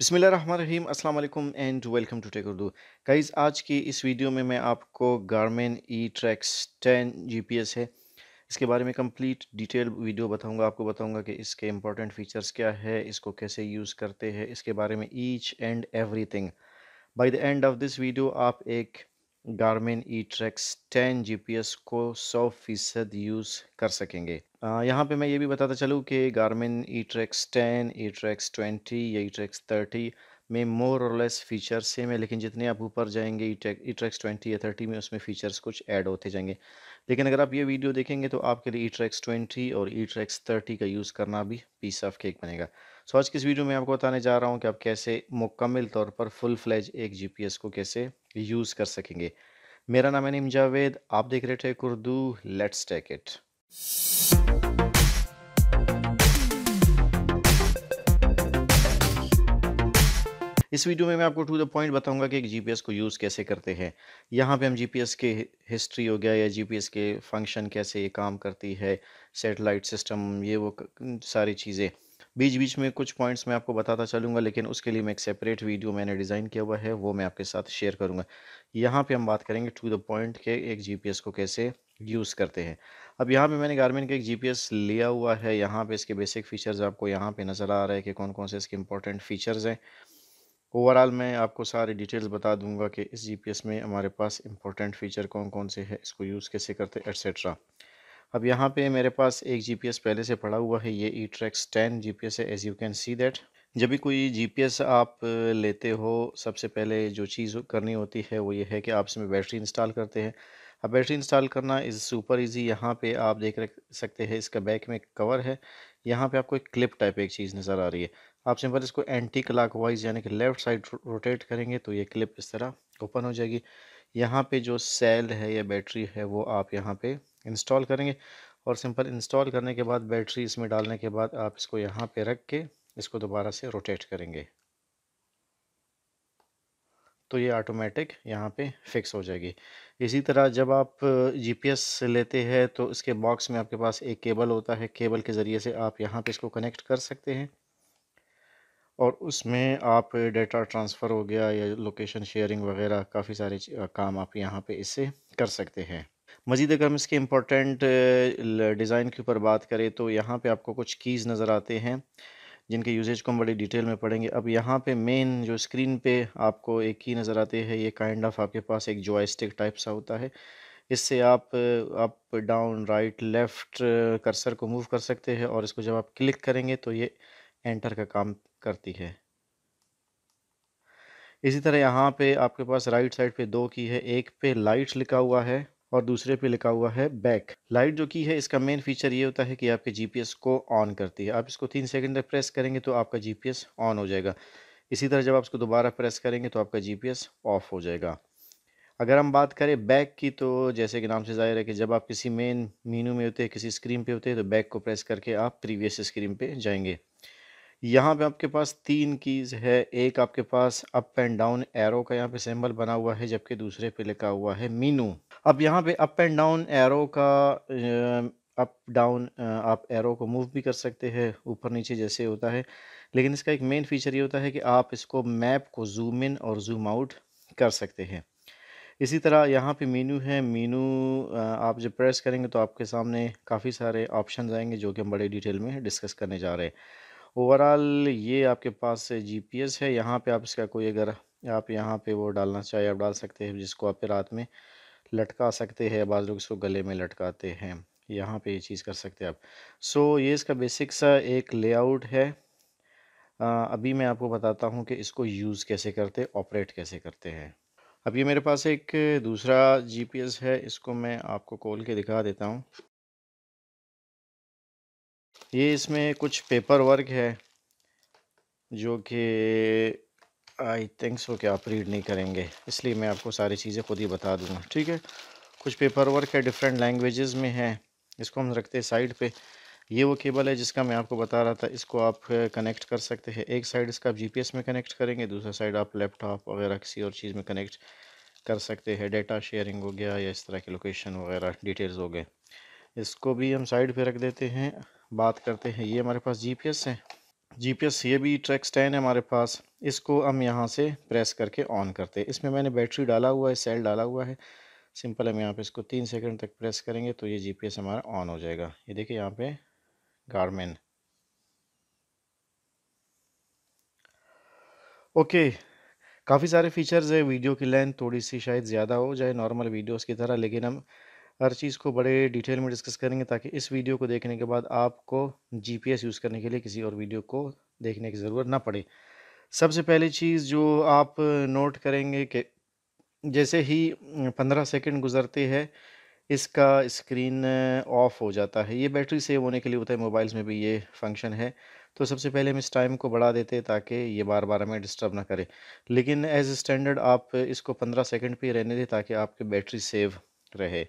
बिसमीम अल्लाम and welcome to tech Urdu guys आज की इस वीडियो में मैं आपको Garmin eTrex ten G P S है इसके बारे में कंप्लीट डिटेल वीडियो बताऊंगा आपको बताऊंगा कि इसके इंपॉर्टेंट फीचर्स क्या है इसको कैसे यूज़ करते हैं इसके बारे में each and everything by the end of this video आप एक Garmin eTrex ten G को 100 फीसद यूज़ कर सकेंगे यहाँ पे मैं ये भी बताता चलूँ कि Garmin eTrex ten eTrex twenty या ई ट्रैक्स थर्टी में मोर और लेस फीचर सेम है लेकिन जितने आप ऊपर जाएंगे ई ट्रैक्स ट्वेंटी या थर्टी में उसमें फ़ीचर्स कुछ ऐड होते जाएंगे लेकिन अगर आप ये वीडियो देखेंगे तो आपके लिए ई ट्रैक्स ट्वेंटी और ई ट्रैक्स थर्टी का यूज़ करना भी पीस ऑफ केक बनेगा सो आज की इस वीडियो में आपको बताने जा रहा हूँ कि आप कैसे मुकम्मल तौर पर फुल फ्लैज एक जी को कैसे यूज़ कर सकेंगे मेरा नाम है निम जावेद आप देख रहे थे उर्दू लेट्स टेक इट इस वीडियो में मैं आपको टू द पॉइंट बताऊंगा कि एक जीपीएस को यूज़ कैसे करते हैं यहाँ पे हम जीपीएस के हिस्ट्री हो गया या जीपीएस के फंक्शन कैसे ये काम करती है सेटेलाइट सिस्टम ये वो सारी चीज़ें बीच बीच में कुछ पॉइंट्स मैं आपको बताता चलूँगा लेकिन उसके लिए मैं एक सेपरेट वीडियो मैंने डिज़ाइन किया हुआ है वो मैं आपके साथ शेयर करूँगा यहाँ पे हम बात करेंगे टू द पॉइंट के एक जीपीएस को कैसे यूज़ करते हैं अब यहाँ पे मैंने गारमेंट का एक जीपीएस लिया हुआ है यहाँ पे इसके बेसिक फीचर्स आपको यहाँ पे नज़र आ रहा है कि कौन कौन से इसके इंपॉर्टेंट फीचर्स हैं ओवरऑल मैं आपको सारी डिटेल्स बता दूंगा कि इस जी में हमारे पास इंपॉर्टेंट फीचर कौन कौन से हैं इसको यूज़ कैसे करते एट्सट्रा अब यहाँ पे मेरे पास एक जीपीएस पहले से पड़ा हुआ है ये ई ट्रैक्स टेन जी है as you can see that जब भी कोई जीपीएस आप लेते हो सबसे पहले जो चीज़ करनी होती है वो ये है कि आप इसमें बैटरी इंस्टॉल करते हैं अब बैटरी इंस्टॉल करना इज़ सुपर इजी यहाँ पे आप देख रख सकते हैं इसका बैक में कवर है यहाँ पे आपको एक क्लिप टाइप एक चीज़ नज़र आ रही है आप सिंपल इसको एंटी क्लाक वाइज यानी कि लेफ़्ट साइड रोटेट करेंगे तो ये क्लिप इस तरह ओपन हो जाएगी यहाँ पे जो सेल है या बैटरी है वो आप यहाँ पे इंस्टॉल करेंगे और सिंपल इंस्टॉल करने के बाद बैटरी इसमें डालने के बाद आप इसको यहाँ पे रख के इसको दोबारा से रोटेट करेंगे तो ये ऑटोमेटिक यहाँ पे फिक्स हो जाएगी इसी तरह जब आप जीपीएस लेते हैं तो इसके बॉक्स में आपके पास एक केबल होता है केबल के ज़रिए से आप यहाँ पे इसको कनेक्ट कर सकते हैं और उसमें आप डेटा ट्रांसफ़र हो गया या लोकेशन शेयरिंग वगैरह काफ़ी सारे काम आप यहाँ पे इससे कर सकते हैं मज़ीद अगर हम इसके इम्पोर्टेंट डिज़ाइन के ऊपर बात करें तो यहाँ पे आपको कुछ कीज़ नज़र आते हैं, जिनके यूज़ेज को हम बड़ी डिटेल में पढ़ेंगे। अब यहाँ पे मेन जो स्क्रीन पे आपको एक की नज़र आती है, ये काइंड ऑफ़ आपके पास एक जॉयस्टिक टाइप सा होता है। इससे आप up, down, right, left cursor को मूव कर सकते हैं और इसको जब आप क्लिक करेंगे तो ये एंटर का काम करती है। इसी तरह यहाँ पे आपके पास राइट साइड पे दो की है, एक पे लाइट्स लिखा हुआ है। और दूसरे पे लिखा हुआ है बैक लाइट जो की है इसका मेन फीचर ये होता है कि आपके जीपीएस को ऑन करती है आप इसको तीन सेकंड तक प्रेस करेंगे तो आपका जीपीएस ऑन हो जाएगा इसी तरह जब आप इसको दोबारा प्रेस करेंगे तो आपका जीपीएस ऑफ हो जाएगा अगर हम बात करें बैक की तो जैसे कि नाम से जाहिर है कि जब आप किसी मेन मीनू में होते हैं किसी स्क्रीन पे होते हैं तो बैक को प्रेस करके आप प्रीवियस स्क्रीन पे जाएंगे यहाँ पे आपके पास तीन कीज़ है एक आपके पास अप एंड डाउन एरो का यहाँ पे सिंबल बना हुआ है जबकि दूसरे पे लिखा हुआ है मीनू अब यहाँ पे अप एंड डाउन एरो का अप डाउन आप एरो को मूव भी कर सकते हैं ऊपर नीचे जैसे होता है लेकिन इसका एक मेन फीचर ये होता है कि आप इसको मैप को जूम इन और जूम आउट कर सकते हैं इसी तरह यहाँ पे मीनू है मीनू आप जब प्रेस करेंगे तो आपके सामने काफ़ी सारे ऑप्शन आएंगे जो कि हम बड़े डिटेल में डिस्कस करने जा रहे हैं ओवरऑल ये आपके पास जीपीएस है यहाँ पे आप इसका कोई अगर आप यहाँ पे वो डालना चाहिए आप डाल सकते हैं जिसको आप फिर रात में लटका सकते हैं बाज़ लोग इसको गले में लटकाते हैं यहाँ पे ये चीज़ कर सकते हैं आप सो so, ये इसका बेसिक सा एक लेआउट है आ, अभी मैं आपको बताता हूँ कि इसको यूज़ कैसे करते ऑपरेट कैसे करते हैं अब ये मेरे पास एक दूसरा जीपीएस है इसको मैं आपको कॉल के दिखा देता हूँ ये इसमें कुछ पेपर वर्क है जो कि आई थिंक सो कि आप रीड नहीं करेंगे इसलिए मैं आपको सारी चीज़ें खुद ही बता दूंगा ठीक है कुछ पेपर वर्क है डिफरेंट लैंग्वेजेस में है इसको हम रखते हैं साइड पे ये वो केबल है जिसका मैं आपको बता रहा था इसको आप कनेक्ट कर सकते हैं एक साइड इसका आप जी में कनेक्ट करेंगे दूसरा साइड आप लैपटॉप वगैरह किसी और चीज़ में कनेक्ट कर सकते हैं डेटा शेयरिंग हो गया या इस तरह की लोकेशन वगैरह डिटेल्स हो गए इसको भी हम साइड पे रख देते हैं बात करते हैं ये हमारे पास जीपीएस है जीपीएस ये भी ट्रैक स्टैंड है हमारे पास इसको हम यहाँ से प्रेस करके ऑन करते हैं इसमें मैंने बैटरी डाला हुआ है सेल डाला हुआ है सिंपल हम यहाँ पे इसको तीन सेकंड तक प्रेस करेंगे तो ये जीपीएस हमारा ऑन हो जाएगा ये देखिए यहाँ पे गारमेन ओके काफ़ी सारे फीचर्स है वीडियो की लेंथ थोड़ी सी शायद ज़्यादा हो जाए नॉर्मल वीडियोज की तरह लेकिन हम हर चीज़ को बड़े डिटेल में डिस्कस करेंगे ताकि इस वीडियो को देखने के बाद आपको जीपीएस यूज़ करने के लिए किसी और वीडियो को देखने की ज़रूरत ना पड़े सबसे पहली चीज़ जो आप नोट करेंगे कि जैसे ही पंद्रह सेकेंड गुजरते हैं इसका स्क्रीन ऑफ हो जाता है ये बैटरी सेव होने के लिए होता है मोबाइल्स में भी ये फंक्शन है तो सबसे पहले हम इस टाइम को बढ़ा देते हैं ताकि ये बार बार हमें डिस्टर्ब ना करे लेकिन एज स्टैंडर्ड आप इसको पंद्रह सेकेंड पे रहने दें ताकि आपकी बैटरी सेव रहे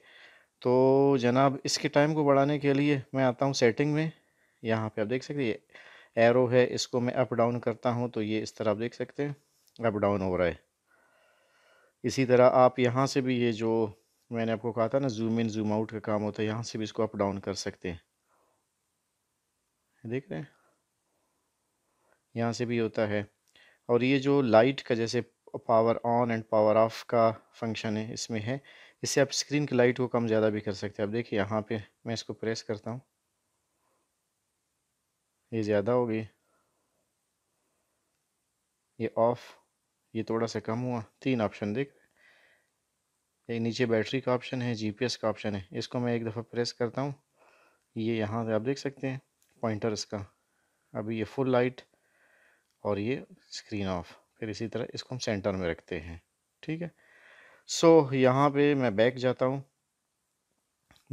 तो जनाब इसके टाइम को बढ़ाने के लिए मैं आता हूँ सेटिंग में यहाँ पे आप देख सकते हैं एरो है इसको मैं अप डाउन करता हूँ तो ये इस तरह आप देख सकते हैं अप डाउन हो रहा है इसी तरह आप यहाँ से भी ये जो मैंने आपको कहा था ना जूम इन जूम आउट का काम होता है यहाँ से भी इसको अप डाउन कर सकते हैं देख रहे हैं यहाँ से भी होता है और ये जो लाइट का जैसे power on and power off का फंक्शन है इसमें है इससे आप स्क्रीन की लाइट को कम ज़्यादा भी कर सकते हैं आप देखिए यहाँ पे मैं इसको प्रेस करता हूँ ये ज़्यादा हो गई ये ऑफ़ ये थोड़ा सा कम हुआ तीन ऑप्शन देख एक नीचे बैटरी का ऑप्शन है जीपीएस का ऑप्शन है इसको मैं एक दफ़ा प्रेस करता हूँ ये यहाँ पे आप देख सकते हैं पॉइंटर इसका अभी ये फुल लाइट और ये स्क्रीन ऑफ फिर इसी तरह इसको हम सेंटर में रखते हैं ठीक है सो so, यहाँ पे मैं बैक जाता हूँ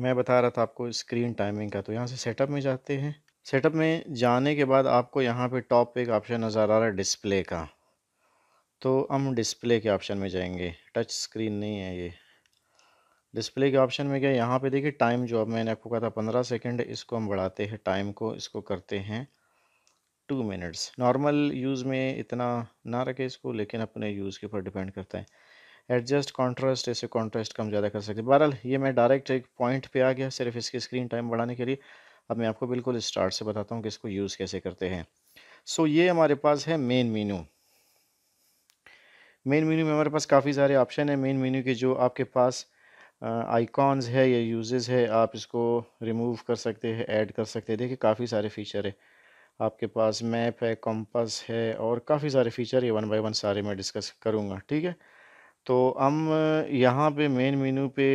मैं बता रहा था आपको स्क्रीन टाइमिंग का तो यहाँ से सेटअप में जाते हैं सेटअप में जाने के बाद आपको यहाँ पे टॉप पे एक ऑप्शन नज़र आ रहा है डिस्प्ले का तो हम डिस्प्ले के ऑप्शन में जाएंगे टच स्क्रीन नहीं है ये डिस्प्ले के ऑप्शन में क्या यहाँ पे देखिए टाइम जो अब मैंने आपको कहा था पंद्रह सेकेंड इसको हम बढ़ाते हैं टाइम को इसको करते हैं टू मिनट्स नॉर्मल यूज़ में इतना ना रखे इसको लेकिन अपने यूज़ के ऊपर डिपेंड करता है एडजस्ट कॉन्ट्रास्ट इसे कॉन्ट्रास्ट कम ज़्यादा कर सकते हैं बहरहाल ये मैं डायरेक्ट एक पॉइंट पे आ गया सिर्फ इसकी स्क्रीन टाइम बढ़ाने के लिए अब मैं आपको बिल्कुल स्टार्ट से बताता हूँ कि इसको यूज़ कैसे करते हैं सो so, ये हमारे पास है मेन मीनू मेन मीनू में हमारे पास काफ़ी सारे ऑप्शन है मेन मीनू के जो आपके पास आइकॉन्स है या यूज है आप इसको रिमूव कर सकते हैं ऐड कर सकते हैं देखिए काफ़ी सारे फीचर है आपके पास मैप है कंपास है और काफ़ी सारे फीचर ये वन बाय वन सारे मैं डिस्कस करूँगा ठीक है तो हम यहाँ पे मेन मेनू पे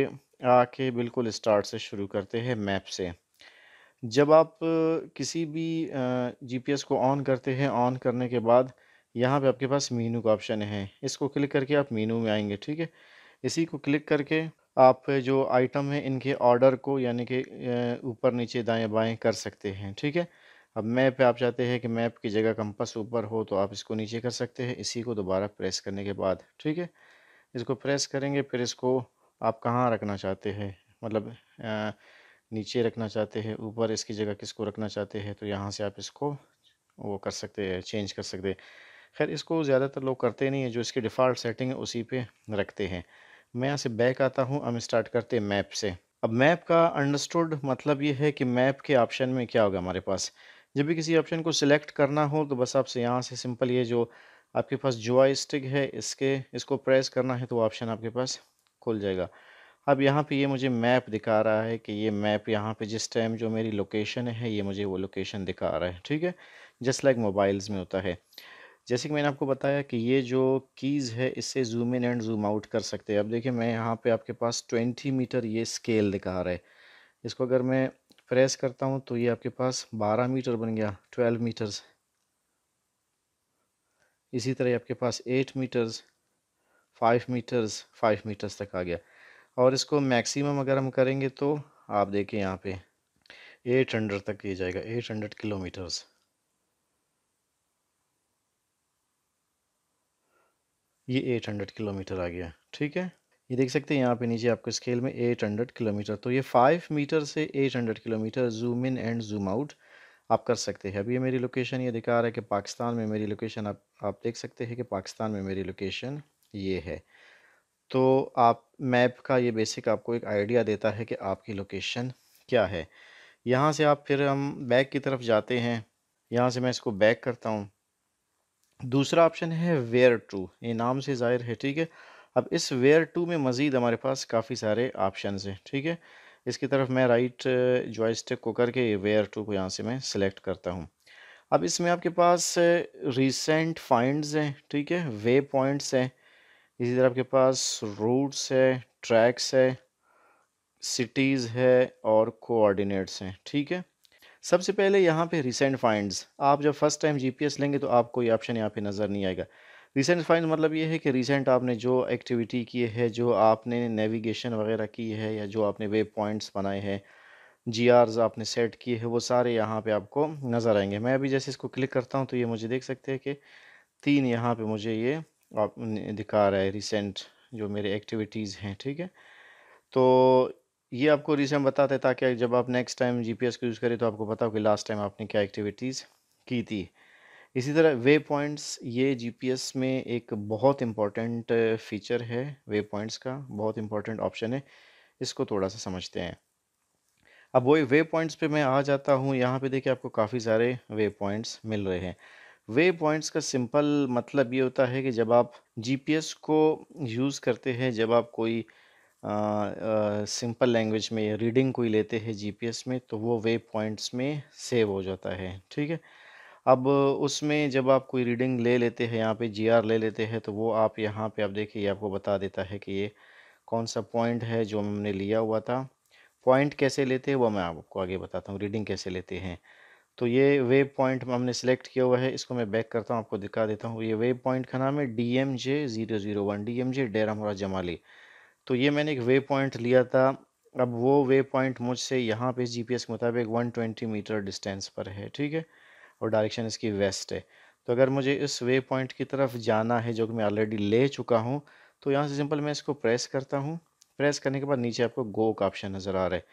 आके बिल्कुल स्टार्ट से शुरू करते हैं मैप से जब आप किसी भी जीपीएस को ऑन करते हैं ऑन करने के बाद यहाँ पे आपके पास मीनू का ऑप्शन है इसको क्लिक करके आप मीनू में आएंगे ठीक है इसी को क्लिक करके आप जो आइटम है इनके ऑर्डर को यानी कि ऊपर नीचे दाएं बाएं कर सकते हैं ठीक है अब मैप पे आप चाहते हैं कि मैप की जगह कंपस ऊपर हो तो आप इसको नीचे कर सकते हैं इसी को दोबारा प्रेस करने के बाद ठीक है इसको प्रेस करेंगे फिर इसको आप कहाँ रखना चाहते हैं मतलब नीचे रखना चाहते हैं ऊपर इसकी जगह किसको रखना चाहते हैं तो यहाँ से आप इसको वो कर सकते हैं चेंज कर सकते हैं खैर इसको ज़्यादातर लोग करते नहीं है जो इसकी डिफ़ॉल्ट सेटिंग है उसी पे रखते हैं मैं यहाँ से बैक आता हूँ हम स्टार्ट करते हैं मैप से अब मैप का अंडरस्टूड मतलब ये है कि मैप के ऑप्शन में क्या होगा हमारे पास जब भी किसी ऑप्शन को सिलेक्ट करना हो तो बस आपसे यहाँ से सिंपल ये जो आपके पास जुआ स्टिक है इसके इसको प्रेस करना है तो ऑप्शन आपके पास खुल जाएगा अब यहाँ पे ये मुझे मैप दिखा रहा है कि ये मैप यहाँ पे जिस टाइम जो मेरी लोकेशन है ये मुझे वो लोकेशन दिखा रहा है ठीक है जस्ट लाइक मोबाइल्स में होता है जैसे कि मैंने आपको बताया कि ये जो कीज़ है इससे zoom in and zoom out कर सकते हैं अब देखिए मैं यहाँ पे आपके पास ट्वेंटी मीटर ये स्केल दिखा रहा है इसको अगर मैं प्रेस करता हूँ तो ये आपके पास बारह मीटर बन गया ट्वेल्व मीटर्स इसी तरह आपके पास eight meters five meters five meters तक आ गया और इसको मैक्सिमम अगर हम करेंगे तो आप देखें यहाँ पे एट हंड्रेड तक ये जाएगा एट हंड्रेड किलोमीटर्स ये एट हंड्रेड किलोमीटर आ गया ठीक है ये देख सकते हैं यहाँ पे नीचे आपको स्केल में एट हंड्रेड किलोमीटर तो ये फाइव मीटर से eight hundred kilometer zoom in and zoom out आप कर सकते हैं अभी ये मेरी लोकेशन ये दिखा रहा है कि पाकिस्तान में मेरी लोकेशन आप आप देख सकते हैं कि पाकिस्तान में मेरी लोकेशन ये है तो आप मैप का ये बेसिक आपको एक आइडिया देता है कि आपकी लोकेशन क्या है यहाँ से आप फिर हम बैक की तरफ जाते हैं यहाँ से मैं इसको बैक करता हूँ दूसरा ऑप्शन है वेयर टू ये नाम से ज़ाहिर है ठीक है अब इस वेयर टू में मज़ीद हमारे पास काफ़ी सारे ऑप्शन हैं ठीक है इसकी तरफ मैं राइट जॉयस्टिक uh, को करके वेयर टू को यहाँ से मैं सिलेक्ट करता हूँ अब इसमें आपके पास रिसेंट uh, फाइंड्स हैं ठीक है वे पॉइंट्स हैं इसी तरह आपके पास रूट्स है ट्रैक्स है सिटीज़ है और कोऑर्डिनेट्स हैं ठीक है सबसे पहले यहाँ पे रिसेंट फाइंड्स आप जब फर्स्ट टाइम जीपीएस लेंगे तो आपको ये ऑप्शन यहाँ पे नज़र नहीं आएगा रिसेंट फाइंड मतलब ये है कि रिसेंट आपने जो एक्टिविटी की है जो आपने नेविगेशन वगैरह की है या जो आपने वेब पॉइंट्स बनाए हैं जी आपने सेट किए हैं वो सारे यहाँ पे आपको नज़र आएंगे मैं अभी जैसे इसको क्लिक करता हूँ तो ये मुझे देख सकते हैं कि तीन यहाँ पे मुझे ये आप दिखा रहा है रिसेंट जो मेरे एक्टिविटीज़ हैं ठीक है तो ये आपको रिसेंट बताते हैं ताकि जब आप नेक्स्ट टाइम जी को यूज़ करें तो आपको पता हो कि लास्ट टाइम आपने क्या एक्टिविटीज़ की थी इसी तरह वे पॉइंट्स ये जीपीएस में एक बहुत इम्पॉर्टेंट फीचर uh, है वे पॉइंट्स का बहुत इम्पॉर्टेंट ऑप्शन है इसको थोड़ा सा समझते हैं अब वही वे पॉइंट्स पे मैं आ जाता हूँ यहाँ पे देखिए आपको काफ़ी सारे वे पॉइंट्स मिल रहे हैं वे पॉइंट्स का सिंपल मतलब ये होता है कि जब आप जीपीएस को यूज़ करते हैं जब आप कोई सिंपल uh, लैंग्वेज uh, में रीडिंग कोई लेते हैं जीपीएस में तो वो वे पॉइंट्स में सेव हो जाता है ठीक है अब उसमें जब आप कोई रीडिंग ले लेते हैं यहाँ पे जीआर ले लेते हैं तो वो आप यहाँ पे आप देखिए आपको बता देता है कि ये कौन सा पॉइंट है जो हमने लिया हुआ था पॉइंट कैसे लेते हैं वो मैं आपको आगे बताता हूँ रीडिंग कैसे लेते हैं तो ये वेब पॉइंट हमने सेलेक्ट किया हुआ है इसको मैं बैक करता हूँ आपको दिखा देता हूँ ये वेब पॉइंट का नाम है D M J zero zero one D M J Deramora Jamali तो ये मैंने एक वेव पॉइंट लिया था अब वो वेब पॉइंट मुझसे यहाँ पे जीपीएस के मुताबिक 120 मीटर डिस्टेंस पर है ठीक है और डायरेक्शन इसकी वेस्ट है तो अगर मुझे इस वे पॉइंट की तरफ जाना है जो कि मैं ऑलरेडी ले चुका हूँ तो यहाँ से सिंपल मैं इसको प्रेस करता हूँ प्रेस करने के बाद नीचे आपको गो का ऑप्शन नज़र आ रहा है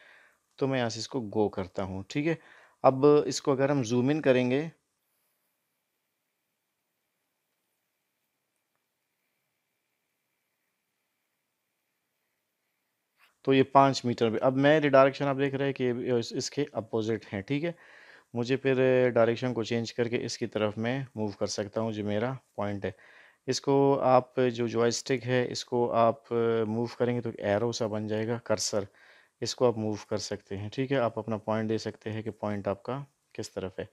तो मैं यहाँ से इसको गो करता हूँ ठीक है अब इसको अगर हम जूम इन करेंगे तो ये पाँच मीटर पे अब मैं रिडायरेक्शन आप देख रहे हैं कि इसके अपोजिट हैं ठीक है मुझे फिर डायरेक्शन को चेंज करके इसकी तरफ मैं मूव कर सकता हूँ जो मेरा पॉइंट है इसको आप जो जॉयस्टिक है इसको आप मूव करेंगे तो एरो सा बन जाएगा कर्सर इसको आप मूव कर सकते हैं ठीक है आप अपना पॉइंट दे सकते हैं कि पॉइंट आपका किस तरफ है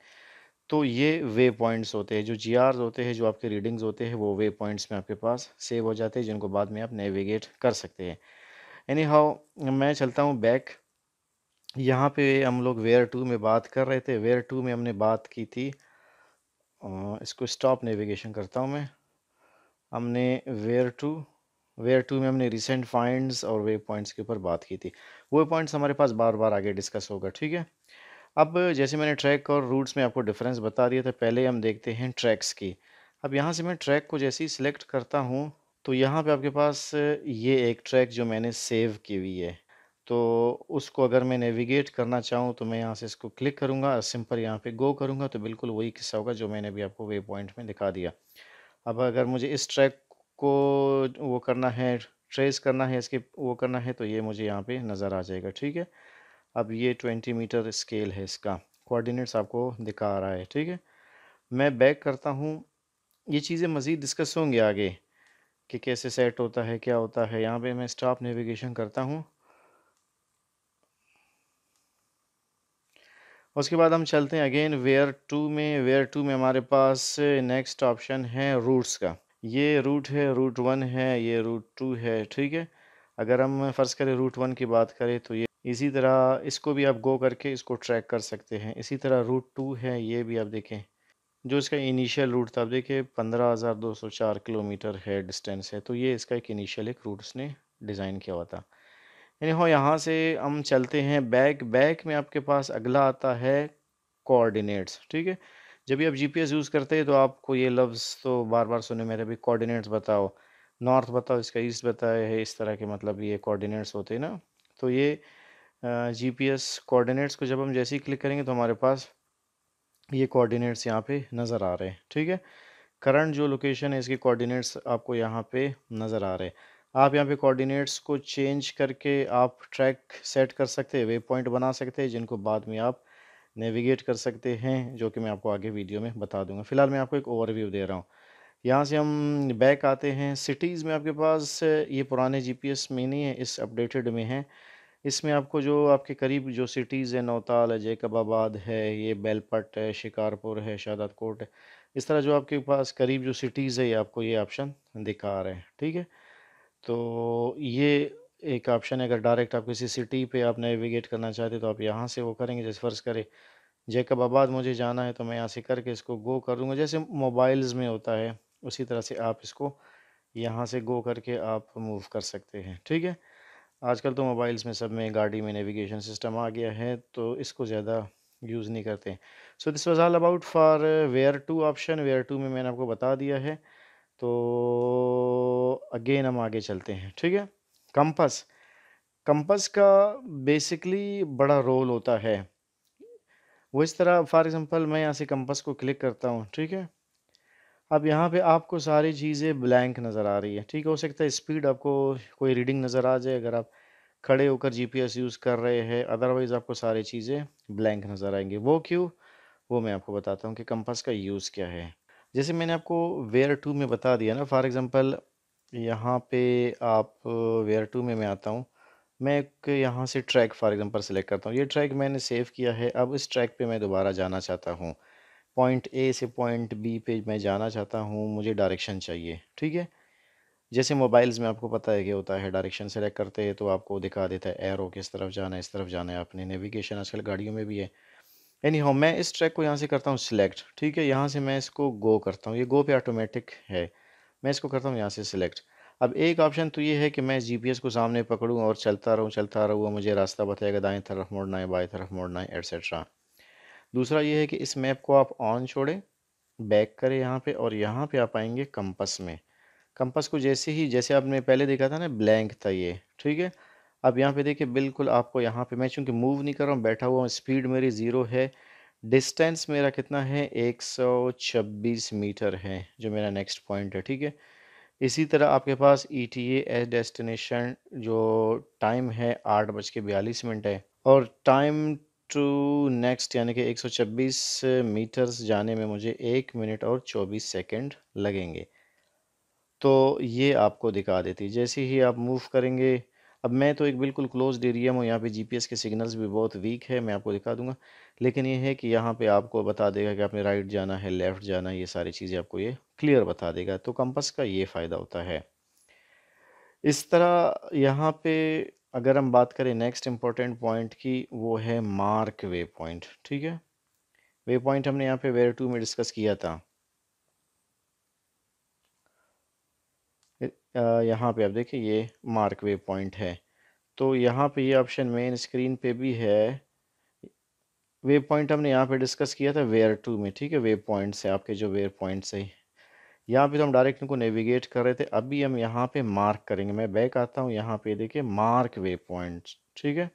तो ये वे पॉइंट्स होते हैं जो जी होते हैं जो आपके रीडिंग्स होते हैं वो वे पॉइंट्स में आपके पास सेव हो जाते हैं जिनको बाद में आप नेविगेट कर सकते हैं एनी हाउ मैं चलता हूँ बैक यहाँ पे हम लोग वेयर टू में बात कर रहे थे वेयर टू में हमने बात की थी इसको स्टॉप नेविगेशन करता हूँ मैं हमने वेयर टू वेयर टू में हमने रिसेंट फाइंड्स और वे पॉइंट्स के ऊपर बात की थी वे पॉइंट्स हमारे पास बार बार आगे डिस्कस होगा ठीक है अब जैसे मैंने ट्रैक और रूट्स में आपको डिफरेंस बता दिया था पहले हम देखते हैं ट्रैक्स की अब यहाँ से मैं ट्रैक को जैसे ही सिलेक्ट करता हूँ तो यहाँ पे आपके पास ये एक ट्रैक जो मैंने सेव की हुई है तो उसको अगर मैं नेविगेट करना चाहूँ तो मैं यहाँ से इसको क्लिक करूँगा सिंपल यहाँ पे गो करूँगा तो बिल्कुल वही किस्सा होगा जो मैंने अभी आपको वे पॉइंट में दिखा दिया अब अगर मुझे इस ट्रैक को वो करना है ट्रेस करना है इसके वो करना है तो ये मुझे यहाँ पे नज़र आ जाएगा ठीक है अब ये ट्वेंटी मीटर स्केल है इसका कोऑर्डिनेट्स आपको दिखा रहा है ठीक है मैं बैक करता हूँ ये चीज़ें मज़ीद डिस्कस होंगी आगे कि कैसे सेट होता है क्या होता है यहाँ पे मैं स्टॉप नेविगेशन करता हूँ उसके बाद हम चलते हैं अगेन वेयर टू में वेयर टू में हमारे पास नेक्स्ट ऑप्शन है रूट्स का ये रूट है रूट वन है ये रूट टू है ठीक है अगर हम फ़र्ज़ करें रूट वन की बात करें तो ये इसी तरह इसको भी आप गो करके इसको ट्रैक कर सकते हैं इसी तरह रूट टू है ये भी आप देखें जो इसका इनिशियल रूट था आप देखिए पंद्रह हज़ार दो सौ चार किलोमीटर है डिस्टेंस है तो ये इसका एक इनिशियल एक रूट उसने डिज़ाइन किया हुआ था यानी हो यहाँ से हम चलते हैं बैक बैक में आपके पास अगला आता है कोऑर्डिनेट्स ठीक है जब भी आप जीपीएस यूज़ करते हैं तो आपको ये लफ्ज़ तो बार बार सुने मेरे भी कोऑर्डिनेट्स बताओ नॉर्थ बताओ इसका ईस्ट बताए है इस तरह के मतलब ये कोऑर्डिनेट्स होते हैं ना तो ये जी पी को जब हम जैसे ही क्लिक करेंगे तो हमारे पास ये कोऑर्डिनेट्स यहाँ पे नज़र आ रहे हैं ठीक है करंट जो लोकेशन है इसके कोऑर्डिनेट्स आपको यहाँ पे नज़र आ रहे हैं आप यहाँ पे कोऑर्डिनेट्स को चेंज करके आप ट्रैक सेट कर सकते हैं वे पॉइंट बना सकते हैं जिनको बाद में आप नेविगेट कर सकते हैं जो कि मैं आपको आगे वीडियो में बता दूंगा फिलहाल मैं आपको एक ओवरव्यू दे रहा हूँ यहाँ से हम बैक आते हैं सिटीज़ में आपके पास ये पुराने जीपीएस में नहीं है इस अपडेटेड में है इसमें आपको जो आपके करीब जो सिटीज़ है नौताल है जैकबाबाद है ये बेलपट है शिकारपुर है शादात कोट है इस तरह जो आपके पास करीब जो सिटीज़ है ये आपको ये ऑप्शन दिखा रहे हैं ठीक है तो ये एक ऑप्शन है अगर डायरेक्ट आप किसी सिटी पे आप नेविगेट करना चाहते तो आप यहाँ से वो करेंगे जैसे फ़र्ज़ करें जैकब आबाद मुझे जाना है तो मैं यहाँ से करके इसको गो कर दूँगा जैसे मोबाइल्स में होता है उसी तरह से आप इसको यहाँ से गो करके आप मूव कर सकते हैं ठीक है आजकल तो मोबाइल्स में सब में गाड़ी में नेविगेशन सिस्टम आ गया है तो इसको ज़्यादा यूज़ नहीं करते so this was all about for where to option where to में मैंने आपको बता दिया है तो अगेन हम आगे चलते हैं ठीक है कंपस कंपस का बेसिकली बड़ा रोल होता है वो इस तरह फॉर एग्ज़ाम्पल मैं यहाँ से कंपस को क्लिक करता हूँ ठीक है अब यहाँ पे आपको सारी चीज़ें ब्लैंक नज़र आ रही है ठीक है हो सकता है स्पीड आपको कोई रीडिंग नज़र आ जाए अगर आप खड़े होकर जीपीएस यूज़ कर रहे हैं अदरवाइज़ आपको सारी चीज़ें ब्लैंक नज़र आएंगी वो क्यों वो मैं आपको बताता हूँ कि कंपस का यूज़ क्या है जैसे मैंने आपको वेयर टू में बता दिया ना फॉर एग्ज़ाम्पल यहाँ पे आप वेयर uh, टू में मैं आता हूँ मैं एक यहाँ से ट्रैक फॉर एग्ज़ाम्पल सेलेक्ट करता हूँ ये ट्रैक मैंने सेव किया है अब इस ट्रैक पे मैं दोबारा जाना चाहता हूँ पॉइंट ए से पॉइंट बी पे मैं जाना चाहता हूँ मुझे डायरेक्शन चाहिए ठीक है जैसे मोबाइल्स में आपको पता है क्या होता है डायरेक्शन सेलेक्ट करते हैं तो आपको दिखा देता है एरो किस तरफ जाना है इस तरफ जाना है अपने नेविगेशन आजकल गाड़ियों में भी है एनी हो मैं इस ट्रैक को यहाँ से करता हूँ सिलेक्ट ठीक है यहाँ से मैं इसको गो करता हूँ ये गो पे ऑटोमेटिक है मैं इसको करता हूँ यहाँ से सिलेक्ट अब एक ऑप्शन तो ये है कि मैं जीपीएस को सामने पकड़ूँ और चलता रहूँ चलता रहूँ मुझे रास्ता बताएगा दाएँ तरफ मोड़ना है बाएँ तरफ मोड़ना है एट्सट्रा दूसरा ये है कि इस मैप को आप ऑन छोड़ें बैक करें यहाँ पे और यहाँ पे आप आएंगे कंपस में कंपस को जैसे ही जैसे आपने पहले देखा था ना ब्लैंक था ये ठीक है अब यहाँ पे देखिए बिल्कुल आपको यहाँ पे मैं चूँकि मूव नहीं कर रहा हूँ बैठा हुआ हूँ स्पीड मेरी ज़ीरो है डिस्टेंस मेरा कितना है 126 मीटर है जो मेरा नेक्स्ट पॉइंट है ठीक है इसी तरह आपके पास ई टी एस डेस्टिनेशन जो टाइम है आठ बज के बयालीस मिनट है और टाइम टू नेक्स्ट यानी कि 126 मीटर्स जाने में मुझे एक मिनट और 24 सेकंड लगेंगे तो ये आपको दिखा देती जैसे ही आप मूव करेंगे अब मैं तो एक बिल्कुल क्लोज एरिया हूँ यहाँ पे जीपीएस के सिग्नल्स भी बहुत वीक है मैं आपको दिखा दूंगा लेकिन ये है कि यहाँ पे आपको बता देगा कि आपने राइट जाना है लेफ़्ट जाना है ये सारी चीज़ें आपको ये क्लियर बता देगा तो कंपस का ये फ़ायदा होता है इस तरह यहाँ पे अगर हम बात करें नेक्स्ट इम्पॉर्टेंट पॉइंट की वो है मार्क वे पॉइंट ठीक है वे पॉइंट हमने यहाँ पे वेर टू में डिस्कस किया था यहाँ पे आप देखिए ये मार्क वे पॉइंट है तो यहाँ पे ये ऑप्शन मेन स्क्रीन पे भी है वे पॉइंट हमने यहाँ पे डिस्कस किया था वेयर टू में ठीक है वे पॉइंट्स है आपके जो वेयर पॉइंट्स है यहाँ पे तो हम डायरेक्ट इनको नेविगेट कर रहे थे अभी हम यहाँ पे मार्क करेंगे मैं बैक आता हूँ यहाँ पे देखिए मार्क वे पॉइंट्स ठीक है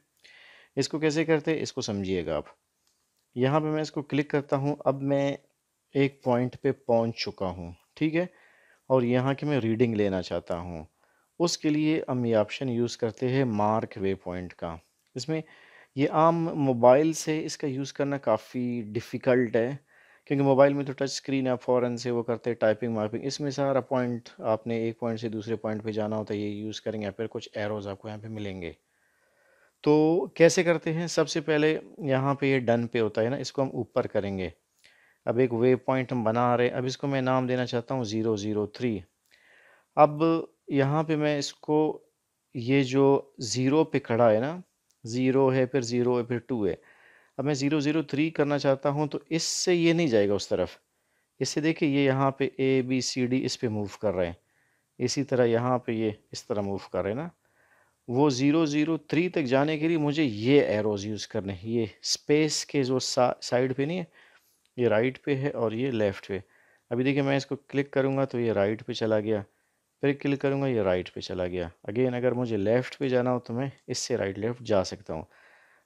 इसको कैसे करते हैं इसको समझिएगा आप यहाँ पे मैं इसको क्लिक करता हूँ अब मैं एक पॉइंट पे पहुँच चुका हूँ ठीक है और यहाँ की मैं रीडिंग लेना चाहता हूँ उसके लिए हम ये ऑप्शन यूज़ करते हैं मार्क वे पॉइंट का इसमें ये आम मोबाइल से इसका यूज़ करना काफ़ी डिफ़िकल्ट है क्योंकि मोबाइल में तो टच स्क्रीन है फ़ौर से वो करते हैं टाइपिंग वाइपिंग इसमें सारा पॉइंट आपने एक पॉइंट से दूसरे पॉइंट पे जाना होता है ये यूज़ करेंगे या फिर कुछ एरोज़ आपको यहाँ पे मिलेंगे तो कैसे करते हैं सबसे पहले यहाँ पे ये डन पे होता है ना इसको हम ऊपर करेंगे अब एक वेव पॉइंट हम बना रहे हैं अब इसको मैं नाम देना चाहता हूँ ज़ीरो ज़ीरो थ्री अब यहाँ पे मैं इसको ये जो ज़ीरो पे खड़ा है ना ज़ीरो है फिर ज़ीरो है फिर टू है अब मैं ज़ीरो ज़ीरो थ्री करना चाहता हूँ तो इससे ये नहीं जाएगा उस तरफ इससे देखिए ये यहाँ पे ए बी सी डी इस पे मूव कर रहे हैं इसी तरह यहाँ पे ये इस तरह मूव कर रहे हैं ना वो ज़ीरो ज़ीरो थ्री तक जाने के लिए मुझे ये एरोज़ यूज़ करने ये स्पेस के जो साइड पर नहीं है ये राइट पे है और ये लेफ़्ट पे अभी देखिए मैं इसको क्लिक करूँगा तो ये राइट पे चला गया फिर क्लिक करूँगा ये राइट पे चला गया अगेन अगर मुझे लेफ़्ट पे जाना हो तो मैं इससे राइट लेफ़्ट जा सकता हूँ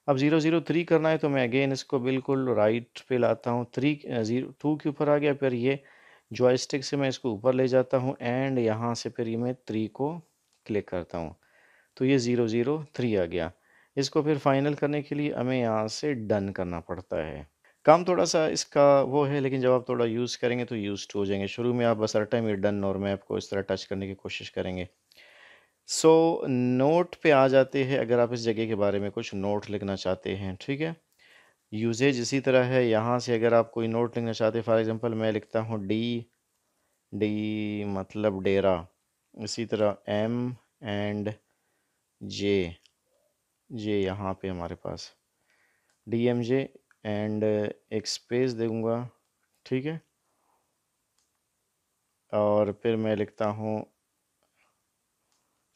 अब ज़ीरो ज़ीरो थ्री करना है तो मैं अगेन इसको बिल्कुल राइट पे लाता हूँ थ्री ज़ीरो टू के ऊपर आ गया फिर ये जॉयस्टिक से मैं इसको ऊपर ले जाता हूँ एंड यहाँ से फिर ये मैं थ्री को क्लिक करता हूँ तो ये ज़ीरो ज़ीरो थ्री आ गया इसको फिर फाइनल करने के लिए हमें यहाँ से डन करना पड़ता है काम थोड़ा-सा इसका वो है लेकिन जब आप थोड़ा यूज़ करेंगे तो यूज हो जाएंगे शुरू में आप बस टाइम ये डन और मैप को इस तरह टच करने की कोशिश करेंगे। सो नोट पे आ जाते हैं अगर आप इस जगह के बारे में कुछ नोट लिखना चाहते हैं, ठीक है? यूजेज इसी तरह है यहाँ से अगर आप कोई नोट लिखना चाहते हैं फॉर एग्ज़ाम्पल मैं लिखता हूँ डी, डी मतलब डेरा। इसी तरह एम एंड जे, जे यहाँ पे हमारे पास। D M J and uh, एक स्पेस दूंगा ठीक है और फिर मैं लिखता हूँ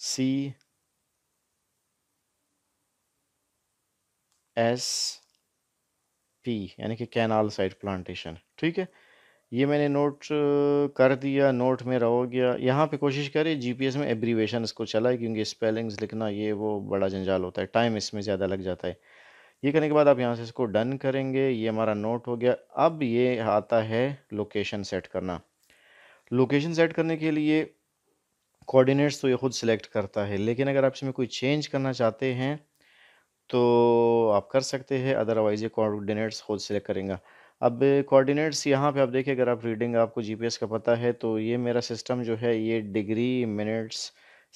सी एस पी यानी कि कैनाल साइड प्लांटेशन ठीक है ये मैंने नोट uh, कर दिया नोट में रहो गया यहाँ पे कोशिश करें जीपीएस में एब्रीवेशन इसको चलाए क्योंकि स्पेलिंग्स लिखना ये वो बड़ा जंजाल होता है टाइम इसमें ज़्यादा लग जाता है ये करने के बाद आप यहाँ से इसको डन करेंगे ये हमारा नोट हो गया अब ये आता है लोकेशन सेट करना लोकेशन सेट करने के लिए कोऑर्डिनेट्स तो ये ख़ुद सेलेक्ट करता है लेकिन अगर आप इसमें कोई चेंज करना चाहते हैं तो आप कर सकते हैं अदरवाइज़ ये कोऑर्डिनेट्स खुद सेलेक्ट करेंगे अब कोऑर्डिनेट्स यहाँ पे आप देखिए अगर आप रीडिंग आपको जीपीएस का पता है तो ये मेरा सिस्टम जो है ये डिग्री मिनट्स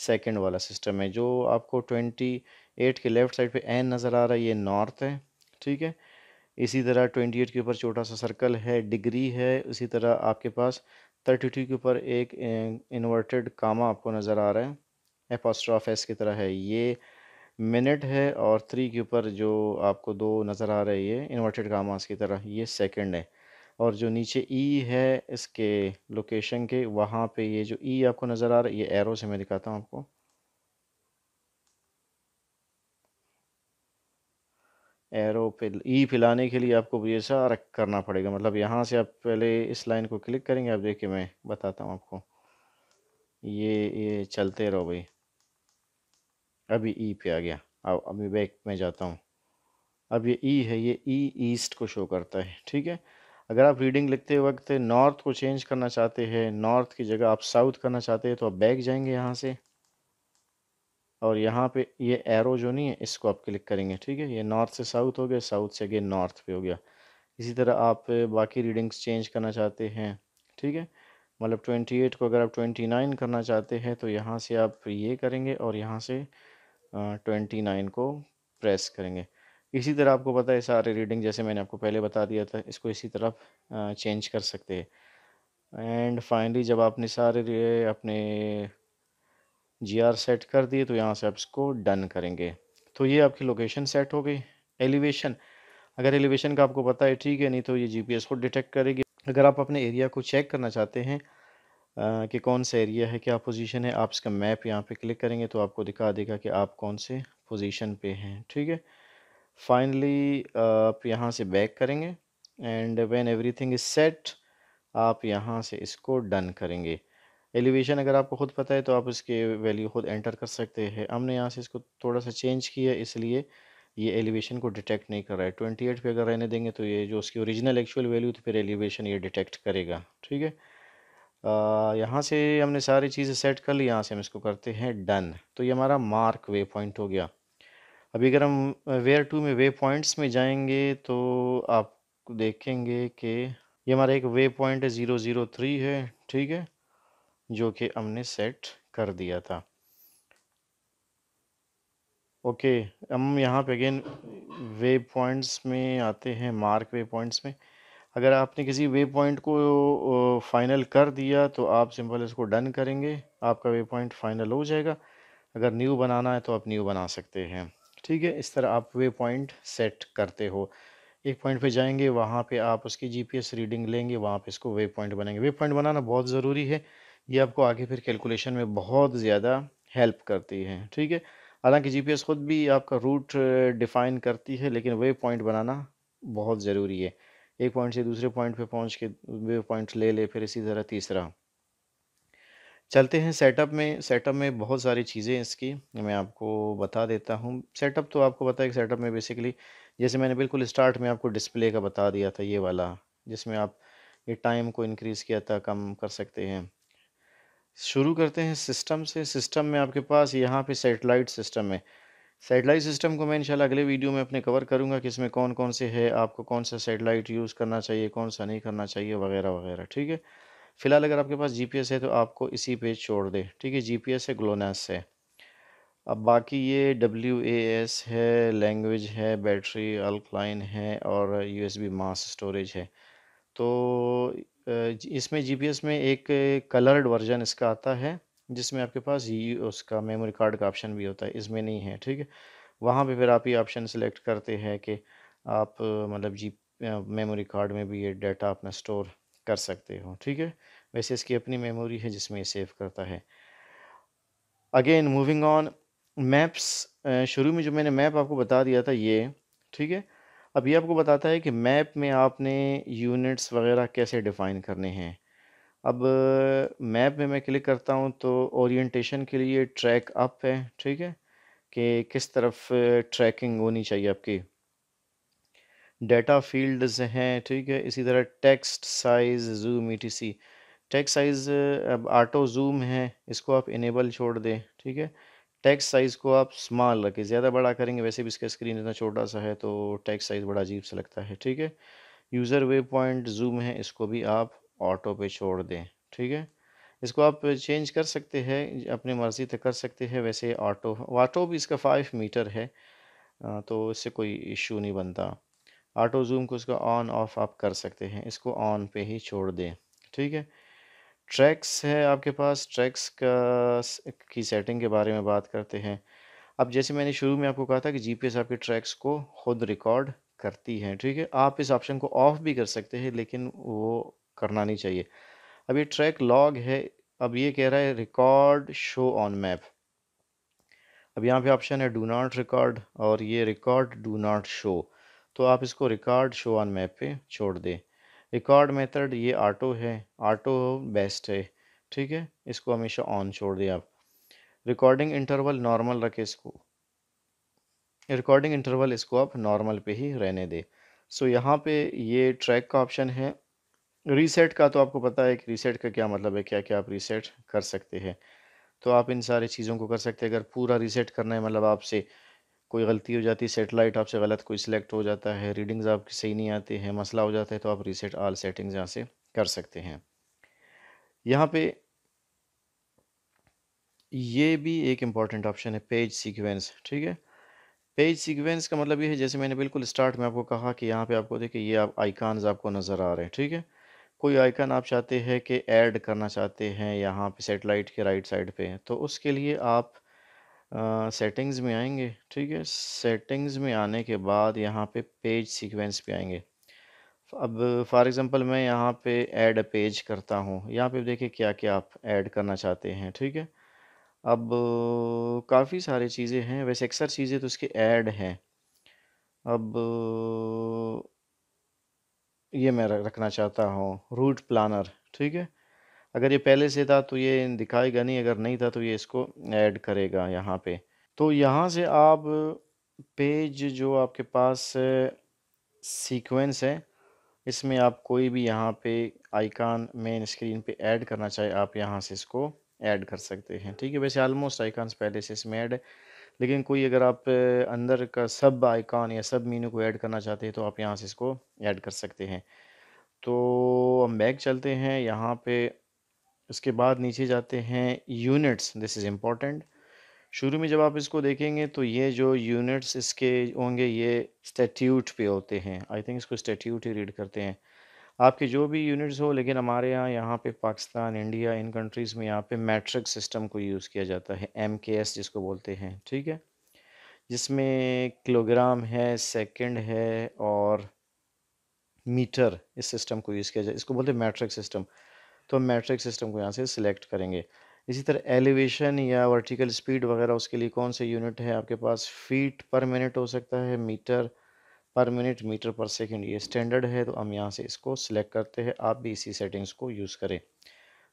सेकंड वाला सिस्टम है जो आपको ट्वेंटी एट के लेफ्ट साइड पे एन नज़र आ रहा है ये नॉर्थ है ठीक है इसी तरह ट्वेंटी एट के ऊपर छोटा सा सर्कल है डिग्री है उसी तरह आपके पास थर्टी टू के ऊपर एक इन्वर्टेड कामा आपको नज़र आ रहा है एपोस्ट्राफ एस की तरह है ये मिनट है और थ्री के ऊपर जो आपको दो नज़र आ रहा है इन्वर्टेड कामा की तरह ये सेकेंड है और जो नीचे ई e है इसके लोकेशन के वहाँ पे ये जो ई e आपको नज़र आ रहा है ये एरो से मैं दिखाता हूँ आपको एरो पे ई फिलाने के लिए आपको ये सारा करना पड़ेगा मतलब यहाँ से आप पहले इस लाइन को क्लिक करेंगे आप देखिए मैं बताता हूँ आपको ये ये चलते रहो भाई अभी ई पे आ गया अब अभी बैक में जाता हूँ अब ये ई है ये ई ईस्ट को शो करता है ठीक है अगर आप रीडिंग लिखते वक्त नॉर्थ को चेंज करना चाहते हैं नॉर्थ की जगह आप साउथ करना चाहते हैं तो आप बैक जाएंगे यहाँ से और यहाँ पे ये एरो जो नहीं है इसको आप क्लिक करेंगे ठीक है ये नॉर्थ से साउथ हो गया साउथ से अगेन नॉर्थ पे हो गया इसी तरह आप बाकी रीडिंग्स चेंज करना चाहते हैं ठीक है मतलब ट्वेंटी एट को अगर आप ट्वेंटी नाइन करना चाहते हैं तो यहाँ से आप ये करेंगे और यहाँ से ट्वेंटी नाइन को प्रेस करेंगे इसी तरह आपको पता है सारे रीडिंग जैसे मैंने आपको पहले बता दिया था इसको इसी तरह चेंज कर सकते हैं एंड फाइनली जब आपने सारे अपने जी आर सेट कर दिए तो यहाँ से आप इसको डन करेंगे तो ये आपकी लोकेशन सेट हो गई एलिवेशन अगर एलिवेशन का आपको पता है ठीक है नहीं तो ये जीपीएस को डिटेक्ट करेगी अगर आप अपने एरिया को चेक करना चाहते हैं आ, कि कौन सा एरिया है क्या पोजीशन है आप इसका मैप यहाँ पे क्लिक करेंगे तो आपको दिखा देगा कि आप कौन से पोजीशन पे हैं ठीक है फाइनली आप यहाँ से बैक करेंगे and when everything is set आप यहाँ से इसको डन करेंगे एलिवेशन अगर आपको खुद पता है तो आप इसके वैल्यू खुद एंटर कर सकते हैं हमने यहाँ से इसको थोड़ा सा चेंज किया इसलिए ये एलिवेशन को डिटेक्ट नहीं कर रहा है ट्वेंटी एट पर अगर रहने देंगे तो ये जो उसकी ओरिजिनल एक्चुअल वैल्यू तो फिर एलिवेशन ये डिटेक्ट करेगा ठीक है यहाँ से हमने सारी चीज़ें सेट कर ली यहाँ से हम इसको करते हैं डन तो ये हमारा मार्क वे पॉइंट हो गया अभी अगर हम वेयर टू में वे पॉइंट्स में जाएंगे तो आप देखेंगे कि ये हमारा एक waypoint zero zero three है ठीक है जो कि हमने सेट कर दिया था ओके okay, हम यहाँ पे अगेन वे पॉइंट्स में आते हैं मार्क वे पॉइंट्स में अगर आपने किसी वे पॉइंट को फाइनल कर दिया तो आप सिंपल इसको डन करेंगे आपका वे पॉइंट फाइनल हो जाएगा अगर न्यू बनाना है तो आप न्यू बना सकते हैं ठीक है इस तरह आप वे पॉइंट सेट करते हो एक पॉइंट पे जाएंगे वहाँ पे आप उसकी जीपीएस रीडिंग लेंगे वहाँ पे इसको वे पॉइंट बनाएंगे वे पॉइंट बनाना बहुत ज़रूरी है ये आपको आगे फिर कैलकुलेशन में बहुत ज़्यादा हेल्प करती है ठीक है हालांकि जीपीएस खुद भी आपका रूट डिफाइन करती है लेकिन वे पॉइंट बनाना बहुत ज़रूरी है एक पॉइंट से दूसरे पॉइंट पे पहुंच के वे पॉइंट ले ले फिर इसी तरह तीसरा चलते हैं सेटअप में सेटअप में बहुत सारी चीज़ें इसकी मैं आपको बता देता हूँ सेटअप तो आपको पता है कि सेटअप में बेसिकली जैसे मैंने बिल्कुल स्टार्ट में आपको डिस्प्ले का बता दिया था ये वाला जिसमें आप ये टाइम को इनक्रीज़ किया था कम कर सकते हैं शुरू करते हैं सिस्टम से सिस्टम में आपके पास यहाँ पे सेटेलाइट सिस्टम है सेटेलाइट सिस्टम को मैं इंशाल्लाह अगले वीडियो में अपने कवर करूँगा कि इसमें कौन कौन से है आपको कौन सा सेटेलाइट यूज़ करना चाहिए कौन सा नहीं करना चाहिए वगैरह वगैरह ठीक है फ़िलहाल अगर आपके पास जीपीएस है तो आपको इसी पे छोड़ दे ठीक है जीपीएस है ग्लोनास है अब बाकी ये डब्ल्यू एस है लैंग्वेज है बैटरी अल्कलाइन है और यूएसबी मास स्टोरेज है तो इसमें जीपीएस में एक कलर्ड वर्जन इसका आता है जिसमें आपके पास ये उसका मेमोरी कार्ड का ऑप्शन भी होता है इसमें नहीं है ठीक है वहाँ पे फिर आप ये ऑप्शन सेलेक्ट करते हैं कि आप मतलब जी मेमोरी कार्ड में भी ये डाटा अपना स्टोर कर सकते हो ठीक है वैसे इसकी अपनी मेमोरी है जिसमें ये सेव करता है अगेन मूविंग ऑन मैप्स शुरू में जो मैंने मैप आपको बता दिया था ये ठीक है अब ये आपको बताता है कि मैप में आपने यूनिट्स वगैरह कैसे डिफ़ाइन करने हैं अब मैप में मैं क्लिक करता हूँ तो ओरिएंटेशन के लिए ट्रैक अप है ठीक है कि किस तरफ ट्रैकिंग होनी चाहिए आपकी डेटा फील्ड्स हैं ठीक है इसी तरह टेक्स्ट साइज़ जूम ई टेक्स्ट साइज़ अब ऑटो जूम है इसको आप इनेबल छोड़ दें ठीक है टैक्स साइज़ को आप स्मॉल रखें ज़्यादा बड़ा करेंगे वैसे भी इसका स्क्रीन इतना छोटा सा है तो टैक्स साइज़ बड़ा अजीब सा लगता है ठीक है यूज़र वे पॉइंट जूम है इसको भी आप ऑटो पे छोड़ दें ठीक है इसको आप चेंज कर सकते हैं अपनी मर्ज़ी तक कर सकते हैं वैसे ऑटो ऑटो भी इसका फाइव मीटर है तो इससे कोई इशू नहीं बनता ऑटो जूम को इसका ऑन ऑफ आप कर सकते हैं इसको ऑन पे ही छोड़ दें ठीक है ट्रैक्स है आपके पास ट्रैक्स का की सेटिंग के बारे में बात करते हैं अब जैसे मैंने शुरू में आपको कहा था कि जीपीएस आपके ट्रैक्स को खुद रिकॉर्ड करती है ठीक है आप इस ऑप्शन को ऑफ भी कर सकते हैं लेकिन वो करना नहीं चाहिए अब ये ट्रैक लॉग है अब ये कह रहा है रिकॉर्ड शो ऑन मैप अब यहाँ पे ऑप्शन है डू नॉट रिकॉर्ड और ये रिकॉर्ड डू नॉट शो तो आप इसको रिकॉर्ड शो ऑन मैप पे छोड़ दें रिकॉर्ड मेथड ये ऑटो है ऑटो बेस्ट है ठीक है इसको हमेशा ऑन छोड़ दें आप रिकॉर्डिंग इंटरवल नॉर्मल रखें इसको रिकॉर्डिंग इंटरवल इसको आप नॉर्मल पे ही रहने दें सो so, यहाँ पे ये ट्रैक का ऑप्शन है रीसेट का तो आपको पता है कि रीसेट का क्या मतलब है क्या क्या आप रीसेट कर सकते हैं तो आप इन सारी चीज़ों को कर सकते हैं अगर पूरा रीसेट करना है मतलब आपसे कोई गलती हो जाती है सेटेलाइट आपसे गलत कोई सिलेक्ट हो जाता है रीडिंग्स आपकी सही नहीं आती है मसला हो जाता है तो आप रीसेट आल सेटिंग्स यहाँ से कर सकते हैं यहाँ पे ये भी एक इम्पॉर्टेंट ऑप्शन है पेज सीक्वेंस ठीक है पेज सीक्वेंस का मतलब ये है जैसे मैंने बिल्कुल स्टार्ट में आपको कहा कि यहाँ पे आपको देखिए ये आप आइकान्स आपको नज़र आ रहे हैं ठीक है कोई आइकन आप चाहते हैं कि ऐड करना चाहते हैं यहाँ पे सेटेलाइट के राइट साइड पे तो उसके लिए आप सेटिंग्स में आएंगे ठीक है सेटिंग्स में आने के बाद यहाँ पे पेज सीक्वेंस पे आएंगे अब फॉर एग्जांपल मैं यहाँ पे ऐड अ पेज करता हूँ यहाँ पे देखिए क्या क्या आप ऐड करना चाहते हैं ठीक है अब काफ़ी सारी चीज़ें हैं वैसे अक्सर चीज़ें तो उसके ऐड हैं अब ये मैं रखना चाहता हूँ रूट प्लानर ठीक है अगर ये पहले से था तो ये दिखाएगा नहीं अगर नहीं था तो ये इसको ऐड करेगा यहाँ पे तो यहाँ से आप पेज जो आपके पास सीक्वेंस है इसमें आप कोई भी यहाँ पे आइकान मेन स्क्रीन पे ऐड करना चाहे आप यहाँ से इसको ऐड कर सकते हैं ठीक है वैसे आलमोस्ट आइकॉन्स पहले से इसमें ऐड है लेकिन कोई अगर आप अंदर का सब आइकान या सब मीनू को ऐड करना चाहते हैं तो आप यहाँ से इसको ऐड कर सकते हैं तो हम बैक चलते हैं यहाँ पे उसके बाद नीचे जाते हैं यूनिट्स दिस इज़ इम्पॉर्टेंट शुरू में जब आप इसको देखेंगे तो ये जो यूनिट्स इसके होंगे ये स्टेट्यूट पे होते हैं आई थिंक इसको स्टेट्यूट ही रीड करते हैं आपके जो भी यूनिट्स हो लेकिन हमारे यहाँ यहाँ पे पाकिस्तान इंडिया इन कंट्रीज़ में यहाँ पे मैट्रिक सिस्टम को यूज़ किया जाता है एम के एस जिसको बोलते हैं ठीक है जिसमें किलोग्राम है सेकेंड है और मीटर इस सिस्टम को यूज़ किया जाए इसको बोलते हैं मैट्रिक सिस्टम तो हम मैट्रिक सिस्टम को यहाँ से सिलेक्ट करेंगे इसी तरह एलिवेशन या वर्टिकल स्पीड वगैरह उसके लिए कौन से यूनिट है आपके पास फीट पर मिनट हो सकता है meter per minute meter per second ये स्टैंडर्ड है तो हम यहाँ से इसको सिलेक्ट करते हैं आप भी इसी सेटिंग्स को यूज़ करें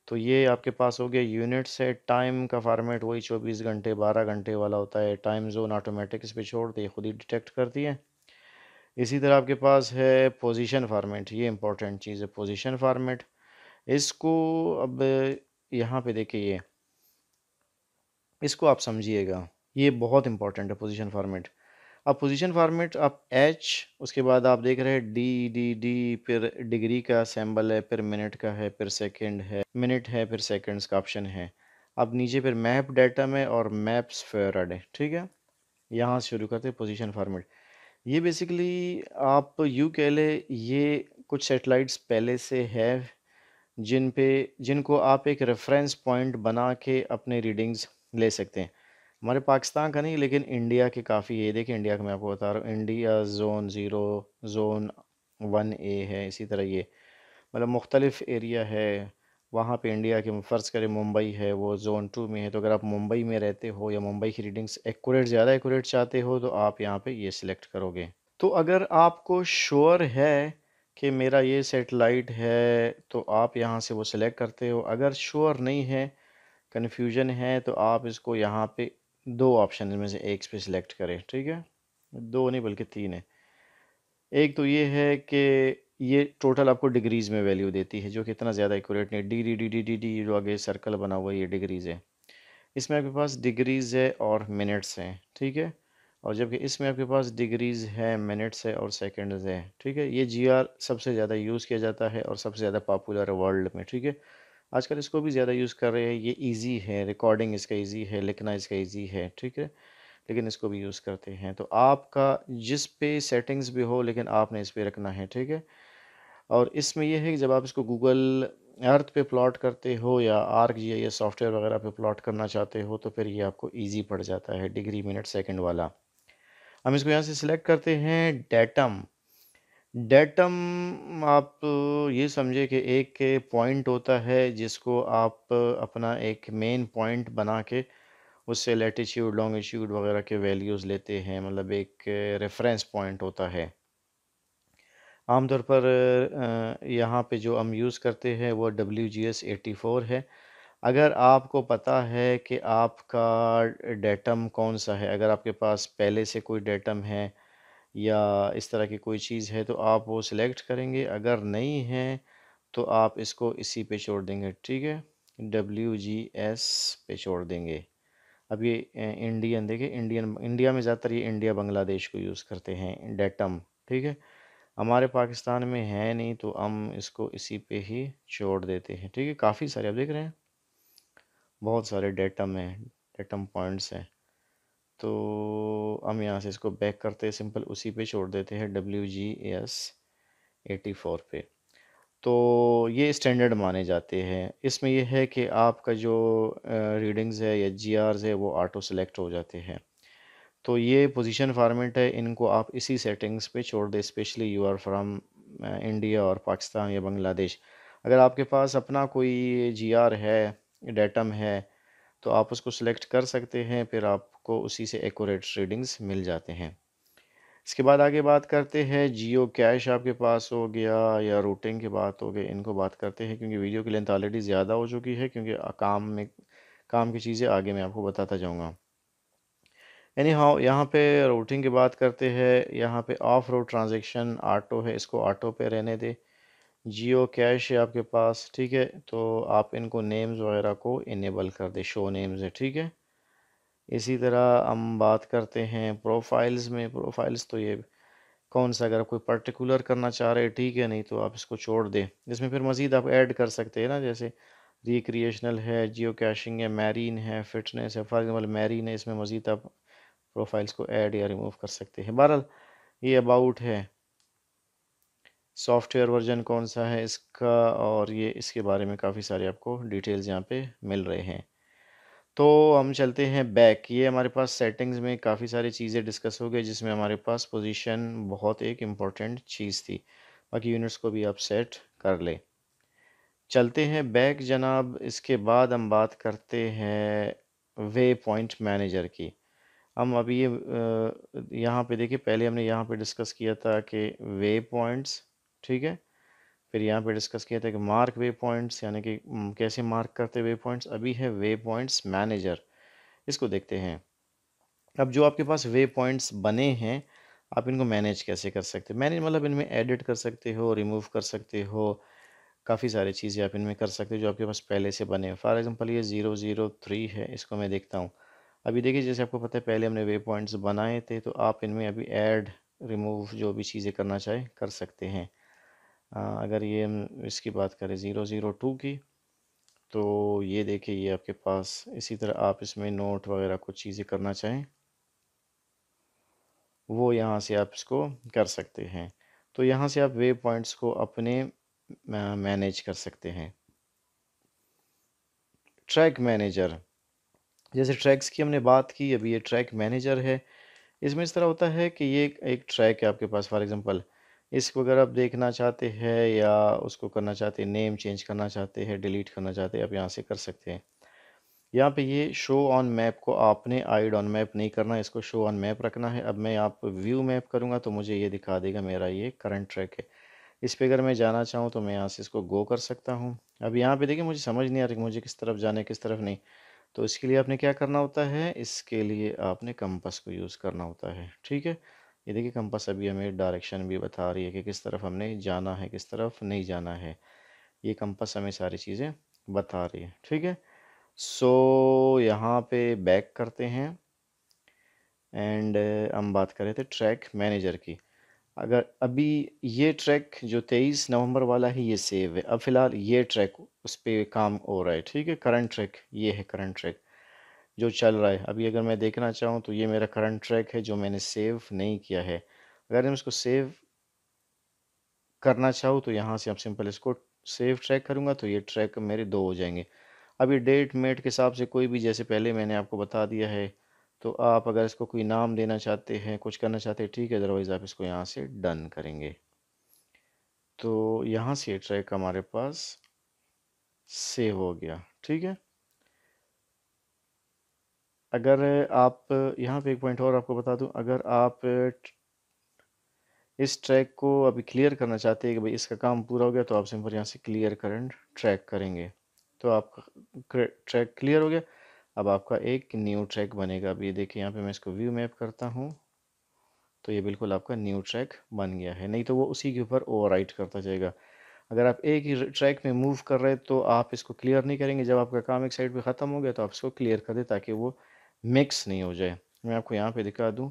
तो ये आपके पास हो गया यूनिट्स है टाइम का फार्मेट वही चौबीस घंटे बारह घंटे वाला होता है टाइम जोन ऑटोमेटिक इस पर छोड़ दे खुद ही डिटेक्ट करती है इसी तरह आपके पास है पोजिशन फार्मेट ये इंपॉर्टेंट चीज़ है पोजिशन फार्मेट इसको अब यहाँ पे देखिए ये इसको आप समझिएगा ये बहुत इंपॉर्टेंट है पोजीशन फॉर्मेट अब पोजीशन फॉर्मेट आप एच उसके बाद आप देख रहे हैं डी डी डी फिर डिग्री का सैम्बल है फिर मिनट का है फिर सेकंड है मिनट है फिर सेकंड्स का ऑप्शन है अब नीचे फिर मैप डाटा में और मैप्स फेराड है ठीक है यहाँ शुरू करते हैं फार्मेट ये बेसिकली आप यू कह ले ये कुछ सेटेलाइट्स पहले से है जिन पे जिनको आप एक रेफरेंस पॉइंट बना के अपने रीडिंग्स ले सकते हैं हमारे पाकिस्तान का नहीं लेकिन इंडिया के काफ़ी ये देखिए इंडिया का मैं आपको बता रहा हूँ India zone zero zone one A है इसी तरह ये मतलब मुख्तलिफ़ एरिया है वहाँ पे इंडिया के फ़र्ज़ करें मुंबई है वो जोन टू में है तो अगर आप मुंबई में रहते हो या मुंबई की रीडिंग्स एक्यूरेट ज़्यादा एक्यूरेट चाहते हो तो आप यहाँ पे ये सिलेक्ट करोगे तो अगर आपको श्योर है कि मेरा ये सेटेलाइट है तो आप यहाँ से वो सिलेक्ट करते हो अगर श्योर नहीं है कन्फ्यूजन है तो आप इसको यहाँ पे दो ऑप्शन में से एक पे सिलेक्ट करें ठीक है दो नहीं बल्कि तीन है एक तो ये है कि ये टोटल आपको डिग्रीज़ में वैल्यू देती है जो कि इतना ज़्यादा एक्यूरेट नहीं D D D D D D जो आगे सर्कल बना हुआ है ये डिग्रीज़ है इसमें आपके पास डिग्रीज़ है और मिनट्स हैं ठीक है और जबकि इसमें आपके पास डिग्रीज़ है मिनट्स है और सेकंड्स है ठीक है ये जी आर सबसे ज़्यादा यूज़ किया जाता है और सबसे ज़्यादा पॉपुलर है वर्ल्ड में ठीक है आजकल इसको भी ज़्यादा यूज़ कर रहे हैं ये ईजी है रिकॉर्डिंग इसका ईजी है लिखना इसका ईजी है ठीक है लेकिन इसको भी यूज़ करते हैं तो आपका जिस पे सेटिंग्स भी हो लेकिन आपने इस पर रखना है ठीक है और इसमें यह है कि जब आप इसको गूगल अर्थ पे प्लॉट करते हो या आर्क जी या सॉफ्टवेयर वगैरह पे प्लॉट करना चाहते हो तो फिर ये आपको इजी पड़ जाता है डिग्री मिनट सेकंड वाला हम इसको यहाँ से सिलेक्ट करते हैं डेटम डेटम आप ये समझे कि एक पॉइंट होता है जिसको आप अपना एक मेन पॉइंट बना के उससे लेटीट्यूड लॉन्गिट्यूड वगैरह के वैल्यूज़ लेते हैं मतलब एक रेफरेंस पॉइंट होता है आमतौर पर यहाँ पे जो हम यूज़ करते हैं वो W G S eighty four है अगर आपको पता है कि आपका डेटम कौन सा है अगर आपके पास पहले से कोई डेटम है या इस तरह की कोई चीज़ है तो आप वो सिलेक्ट करेंगे अगर नहीं है तो आप इसको इसी पे छोड़ देंगे ठीक है डब्ल्यू जी एस पे छोड़ देंगे अब ये इंडियन देखिए इंडियन इंडिया में ज़्यादातर ये इंडिया बांग्लादेश को यूज़ करते हैं डेटम ठीक है हमारे पाकिस्तान में है नहीं तो हम इसको इसी पे ही छोड़ देते हैं ठीक है काफ़ी सारे आप देख रहे हैं बहुत सारे डेटम हैं डेटम पॉइंट्स हैं तो हम यहाँ से इसको बैक करते हैं सिंपल उसी पे छोड़ देते हैं W G S eighty four पे तो ये स्टैंडर्ड माने जाते हैं इसमें यह है कि आपका जो रीडिंग्स है या जी आर है वो ऑटो सेलेक्ट हो जाते हैं तो ये पोजीशन फार्मेट है इनको आप इसी सेटिंग्स पे छोड़ दें specially you are from India और पाकिस्तान या बांग्लादेश अगर आपके पास अपना कोई जी आर है डेटम है तो आप उसको सिलेक्ट कर सकते हैं फिर आपको उसी से एकोरेट रीडिंग्स मिल जाते हैं इसके बाद आगे बात करते हैं जियो कैश आपके पास हो गया या रूटिंग की बात हो गई इनको बात करते हैं क्योंकि वीडियो की लेंथ ऑलरेडी ज़्यादा हो चुकी है क्योंकि काम में काम की चीज़ें आगे मैं आपको बताता जाऊँगा यानी हाँ यहाँ पे रूटिंग की बात करते हैं यहाँ पे ऑफ रोड ट्रांजेक्शन ऑटो है इसको ऑटो पे रहने दे जियो कैश है आपके पास ठीक है तो आप इनको नेम्स वगैरह को इनेबल कर दें शो नेम्स है ठीक है इसी तरह हम बात करते हैं प्रोफाइल्स में प्रोफाइल्स तो ये कौन सा अगर आप कोई पर्टिकुलर करना चाह रहे ठीक है नहीं तो आप इसको छोड़ दें इसमें फिर मज़ीद आप ऐड कर सकते हैं ना जैसे रिक्रिएशनल है जियो कैशिंग है मैरीन है फिटनेस है फॉर एग्जाम्पल मैरीन है इसमें मज़ीद आप प्रोफाइल्स को ऐड या रिमूव कर सकते हैं बहरहाल ये अबाउट है सॉफ्टवेयर वर्जन कौन सा है इसका और ये इसके बारे में काफ़ी सारे आपको डिटेल्स यहाँ पे मिल रहे हैं तो हम चलते हैं बैक ये हमारे पास सेटिंग्स में काफ़ी सारी चीज़ें डिस्कस हो गई जिसमें हमारे पास पोजीशन बहुत एक इम्पॉर्टेंट चीज़ थी बाकी यूनिट्स को भी आप सेट कर ले चलते हैं बैक जनाब इसके बाद हम बात करते हैं वे पॉइंट मैनेजर की हम अभी ये यहाँ पे देखिए पहले हमने यहाँ पे डिस्कस किया था कि वे पॉइंट्स ठीक है फिर यहाँ पे डिस्कस किया था कि मार्क वे पॉइंट्स यानी कि कैसे मार्क करते वे पॉइंट्स अभी है वे पॉइंट्स मैनेजर इसको देखते हैं अब जो आपके पास वे पॉइंट्स बने हैं आप इनको मैनेज कैसे कर सकते हैं मैनेज मतलब इनमें एडिट कर सकते हो रिमूव कर सकते हो काफ़ी सारी चीज़ें आप इनमें कर सकते हो जो आपके पास पहले से बने हैं फॉर एग्जांपल ये ज़ीरो ज़ीरो थ्री है इसको मैं देखता हूँ अभी देखिए जैसे आपको पता है पहले हमने वे पॉइंट्स बनाए थे तो आप इनमें अभी एड रिमूव जो भी चीज़ें करना चाहे कर सकते हैं अगर ये हम इसकी बात करें ज़ीरो ज़ीरो टू की तो ये देखिए ये आपके पास इसी तरह आप इसमें नोट वगैरह कुछ चीज़ें करना चाहें वो यहाँ से आप इसको कर सकते हैं तो यहाँ से आप वे पॉइंट्स को अपने मैनेज कर सकते हैं ट्रैक मैनेजर जैसे ट्रैक्स की हमने बात की अभी ये ट्रैक मैनेजर है इसमें इस तरह होता है कि ये एक ट्रैक है आपके पास फॉर एग्ज़ाम्पल इसको अगर आप देखना चाहते हैं या उसको करना चाहते हैं नेम चेंज करना चाहते हैं डिलीट करना चाहते हैं आप यहाँ से कर सकते हैं यहाँ पे ये शो ऑन मैप को आपने आइड ऑन मैप नहीं करना है इसको शो ऑन मैप रखना है अब मैं यहाँ पर व्यू मैप करूँगा तो मुझे ये दिखा देगा मेरा ये करंट ट्रैक है इस पर अगर मैं जाना चाहूँ तो मैं यहाँ से इसको गो कर सकता हूँ अब यहाँ पे देखिए मुझे समझ नहीं आ रही मुझे किस तरफ जाने किस तरफ नहीं तो इसके लिए आपने क्या करना होता है इसके लिए आपने कंपस को यूज़ करना होता है ठीक है ये देखिए कंपास अभी हमें डायरेक्शन भी बता रही है कि किस तरफ हमने जाना है किस तरफ नहीं जाना है ये कंपास हमें सारी चीज़ें बता रही है ठीक है सो so, यहाँ पे बैक करते हैं एंड हम बात कर रहे थे ट्रैक मैनेजर की अगर अभी ये ट्रैक जो तेईस नवंबर वाला है ये सेव है अब फ़िलहाल ये ट्रैक उस पर काम हो रहा है ठीक है करंट ट्रैक ये है करंट ट्रैक जो चल रहा है अभी अगर मैं देखना चाहूँ तो ये मेरा करंट ट्रैक है जो मैंने सेव नहीं किया है अगर मैं इसको सेव करना चाहूँ तो यहाँ से आप सिंपल इसको सेव ट्रैक करूँगा तो ये ट्रैक मेरे दो हो जाएंगे अभी डेट मेट के हिसाब से कोई भी जैसे पहले मैंने आपको बता दिया है तो आप अगर इसको कोई नाम देना चाहते हैं कुछ करना चाहते हैं ठीक है अदरवाइज़ आप इसको यहाँ से डन करेंगे तो यहाँ से ट्रैक हमारे पास सेव हो गया ठीक है अगर आप यहाँ पे एक पॉइंट और आपको बता दूँ अगर आप इस ट्रैक को अभी क्लियर करना चाहते हैं कि भाई इसका काम पूरा हो गया तो आप सिंपल यहाँ से क्लियर करंट ट्रैक करेंगे तो आपका ट्रैक क्लियर हो गया अब आपका एक न्यू ट्रैक बनेगा अब ये देखिए यहाँ पे मैं इसको व्यू मैप करता हूँ तो ये बिल्कुल आपका न्यू ट्रैक बन गया है नहीं तो वो उसी के ऊपर ओवर करता जाएगा अगर आप एक ही ट्रैक में मूव कर रहे तो आप इसको क्लियर नहीं करेंगे जब आपका काम एक साइड पर ख़त्म हो गया तो आप इसको क्लियर कर दें ताकि वो मिक्स नहीं हो जाए मैं आपको यहाँ पे दिखा दूँ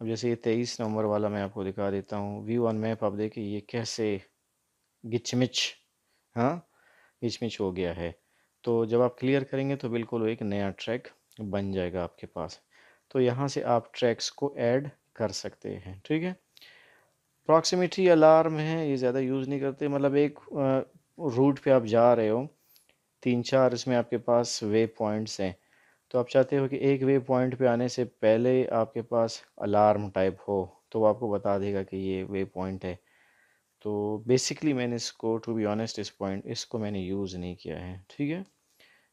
अब जैसे ये तेईस नंबर वाला मैं आपको दिखा देता हूँ व्यू ऑन मैप आप देखिए ये कैसे गिचमिच हाँ गिचमिच हो गया है तो जब आप क्लियर करेंगे तो बिल्कुल एक नया ट्रैक बन जाएगा आपके पास तो यहाँ से आप ट्रैक्स को ऐड कर सकते हैं ठीक है प्रॉक्सिमिटी अलार्म है ये ज़्यादा यूज़ नहीं करते मतलब एक रूट पे आप जा रहे हो तीन चार इसमें आपके पास वे पॉइंट्स हैं तो आप चाहते हो कि एक वे पॉइंट पे आने से पहले आपके पास अलार्म टाइप हो तो वो आपको बता देगा कि ये वे पॉइंट है तो बेसिकली मैंने इसको टू बी ऑनेस्ट इस पॉइंट इसको मैंने यूज़ नहीं किया है ठीक है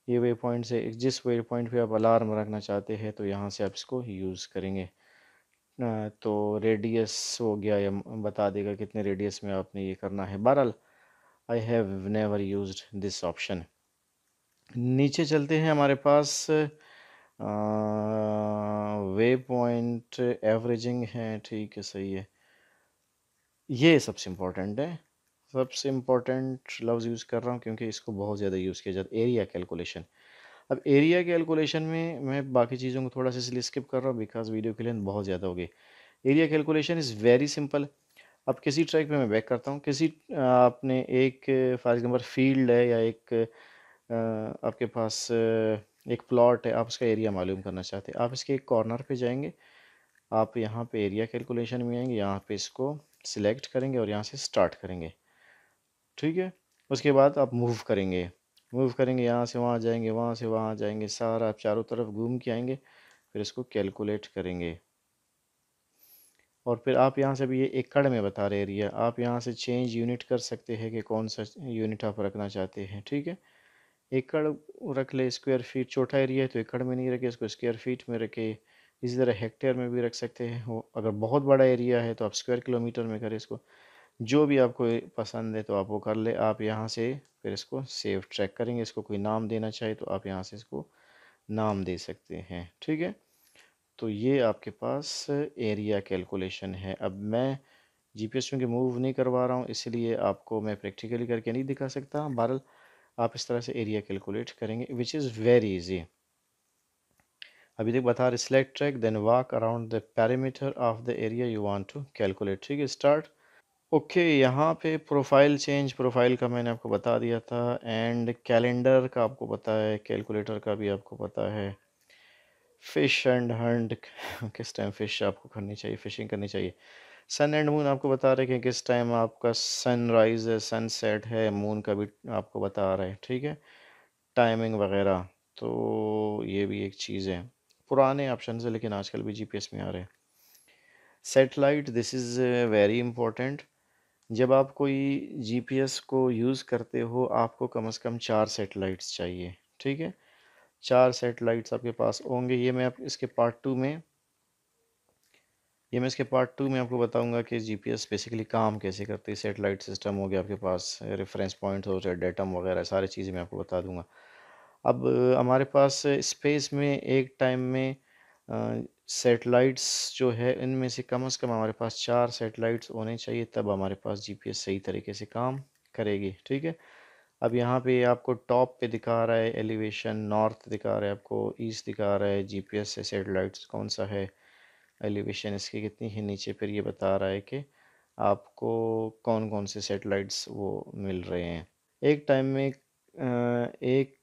ये वे पॉइंट से जिस वे पॉइंट पे आप अलार्म रखना चाहते हैं तो यहाँ से आप इसको यूज़ करेंगे तो रेडियस हो गया या बता देगा कितने रेडियस में आपने ये करना है बहरहाल I have never use this option नीचे चलते हैं हमारे पास वे पॉइंट एवरेजिंग है ठीक है सही है ये सबसे इम्पोर्टेंट है सबसे इम्पोर्टेंट लफ्ज़ यूज़ कर रहा हूँ क्योंकि इसको बहुत ज़्यादा यूज़ किया जाता है एरिया कैलकुलेशन अब एरिया कैलकुलेशन में मैं बाकी चीज़ों को थोड़ा सा इसलिए स्किप कर रहा हूँ बिकॉज वीडियो के लिए बहुत ज़्यादा होगी area calculation is very simple अब किसी ट्रैक पे मैं बैक करता हूँ किसी आपने एक फॉर एग्जाम्पल फील्ड है या एक आपके पास एक प्लॉट है आप उसका एरिया मालूम करना चाहते हैं आप इसके एक कॉर्नर पे जाएंगे आप यहाँ पे एरिया कैलकुलेशन में आएंगे यहाँ पे इसको सिलेक्ट करेंगे और यहाँ से स्टार्ट करेंगे ठीक है उसके बाद आप मूव करेंगे मूव करेंगे यहाँ से वहाँ जाएंगे वहाँ से वहाँ जाएंगे सारा आप चारों तरफ घूम के आएंगे फिर इसको कैलकुलेट करेंगे और फिर आप यहाँ से भी ये एकड़ में बता रहे एरिया आप यहाँ से चेंज यूनिट कर सकते हैं कि कौन सा यूनिट आप रखना चाहते हैं ठीक है एकड़ रख ले स्क्वायर फीट छोटा एरिया है तो एकड़ में नहीं रखे इसको स्क्वायर फीट में रखे इसी तरह हेक्टेयर में भी रख सकते हैं हो अगर बहुत बड़ा एरिया है तो आप स्क्वायर किलोमीटर में करें इसको जो भी आपको पसंद है तो आप वो कर ले आप यहाँ से फिर इसको सेव ट्रैक करेंगे इसको कोई नाम देना चाहे तो आप यहाँ से इसको नाम दे सकते हैं ठीक है तो ये आपके पास एरिया कैलकुलेशन है अब मैं जी पी एस क्योंकि मूव नहीं करवा रहा हूँ इसलिए आपको मैं प्रैक्टिकली करके नहीं दिखा सकता बहरल आप इस तरह से एरिया कैलकुलेट करेंगे विच इज़ वेरी इजी अभी देख बता रहे select track then walk around the parameter of the area you want to calculate ठीक है स्टार्ट ओके यहाँ पे प्रोफाइल चेंज प्रोफाइल का मैंने आपको बता दिया था एंड कैलेंडर का आपको पता है कैलकुलेटर का भी आपको पता है फ़िश एंड हंड किस टाइम फ़िश आपको करनी चाहिए फ़िशिंग करनी चाहिए सन एंड मून आपको बता रहे कि किस टाइम आपका सनराइज है सनसेट है मून का भी आपको बता रहे हैं ठीक है टाइमिंग वगैरह तो ये भी एक चीज़ है पुराने ऑप्शन है लेकिन आजकल भी जीपीएस में आ रहे हैं satellite this is very important जब आप कोई जीपीएस को यूज़ करते हो आपको कम से कम चार सेटेलाइट्स चाहिए ठीक है चार सेटेलाइट्स आपके पास होंगे ये मैं आप इसके पार्ट टू में ये मैं इसके पार्ट टू में आपको बताऊंगा कि जीपीएस बेसिकली काम कैसे करती है सेटेलाइट सिस्टम हो गया आपके पास रेफरेंस पॉइंट हो चाहे डेटम वगैरह सारी चीज़ें मैं आपको बता दूंगा अब हमारे पास स्पेस में एक टाइम में सेटेलाइट्स जो है इनमें से कम अज़ कम हमारे पास चार सेटेलाइट्स होने चाहिए तब हमारे पास एस सही तरीके से काम करेगी ठीक है अब यहाँ पे आपको टॉप पे दिखा रहा है एलिवेशन नॉर्थ दिखा रहा है आपको ईस्ट दिखा रहा है जीपीएस से सेटेलाइट्स कौन सा है एलिवेशन इसकी कितनी है नीचे फिर ये बता रहा है कि आपको कौन कौन से सेटेलाइट्स वो मिल रहे हैं एक टाइम में एक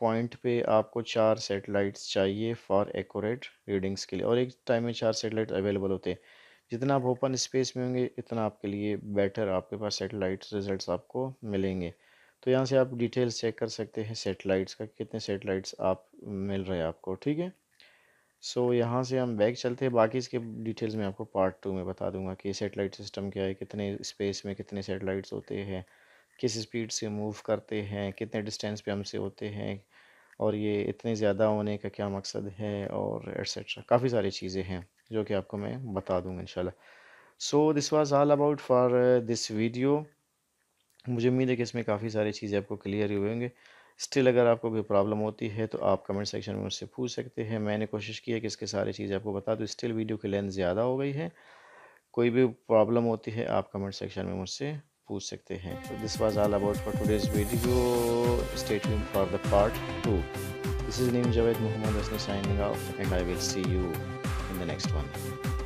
पॉइंट पे आपको चार सेटेलाइट्स चाहिए फॉर एक्यूरेट रीडिंग्स के लिए और एक टाइम में चार सेटेलाइट अवेलेबल होते हैं जितना आप ओपन स्पेस में होंगे इतना आपके लिए बेटर आपके पास सेटेलाइट रिजल्ट्स आपको मिलेंगे तो यहाँ से आप डिटेल्स चेक कर सकते हैं सेटेलाइट्स का कितने सेटेलाइट्स आप मिल रहे हैं आपको ठीक है सो so, यहाँ से हम बैक चलते हैं बाकी इसके डिटेल्स मैं आपको पार्ट टू में बता दूंगा कि सेटेलाइट सिस्टम क्या है कितने स्पेस में कितने सेटेलाइट्स होते हैं किस स्पीड से मूव करते हैं कितने डिस्टेंस पे हमसे होते हैं और ये इतने ज़्यादा होने का क्या मकसद है और एट्सट्रा काफ़ी सारी चीज़ें हैं जो कि आपको मैं बता दूँगा इन so this was all about for this video मुझे उम्मीद है कि इसमें काफ़ी सारी चीज़ें आपको क्लियर हुए होंगे स्टिल अगर आपको कोई प्रॉब्लम होती है तो आप कमेंट सेक्शन में मुझसे पूछ सकते हैं मैंने कोशिश की है कि इसके सारी चीज़ें आपको बता दूँ स्टिल वीडियो की लेंथ ज़्यादा हो गई है कोई भी प्रॉब्लम होती है आप कमेंट सेक्शन में मुझसे पूछ सकते हैं तो this was all about for today's video stay for the part two this is Naeem Javed Mohammad signing off and I will see you in the next one